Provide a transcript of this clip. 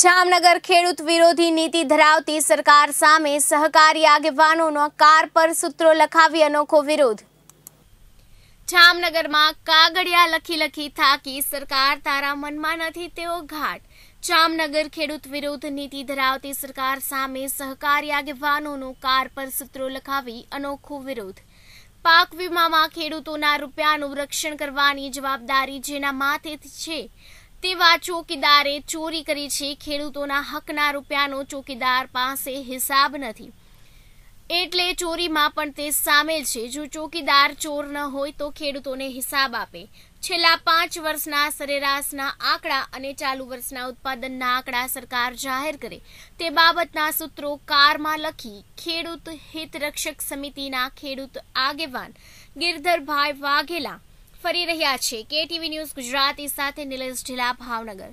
જામનગર ખેડૂત વિરોધી નીતિ ધરાવતી સરકાર સામે સહકારી આગેવાનોનો કાર પર સૂત્રો લખાવી અનોખો વિરોધ જામનગરમાં કાગડિયા લખી લખી થાકી સરકાર તારા મનમાં નથી તેઓ ઘાટ જામનગર ખેડૂત વિરોધ નીતિ ધરાવતી સરકાર સામે સહકારી આગેવાનોનો કાર પર સૂત્રો લખાવી અનોખો વિરોધ પાક વીમામાં ખેડૂતોના રૂપિયાનું રક્ષણ કરવાની જવાબદારી જેના માથે છે તેવા ચોકીદારે ચોરી કરી છે ખેડૂતોના હકના રૂપિયાનો ચોકીદાર પાસે હિસાબ નથી એટલે ચોરીમાં પણ તે સામેલ છે જો ચોકીદાર ચોર ન હોય તો ખેડૂતોને હિસાબ આપે છેલ્લા પાંચ વર્ષના સરેરાશના આંકડા અને ચાલુ વર્ષના ઉત્પાદનના આંકડા સરકાર જાહેર કરે તે બાબતના સૂત્રો કારમાં લખી ખેડૂત હિતરક્ષક સમિતિના ખેડૂત આગેવાન ગિરધરભાઈ વાઘેલા ફરી રહ્યા છે કેટીવી ન્યૂઝ ગુજરાતી સાથે નિલેશ ઢીલા ભાવનગર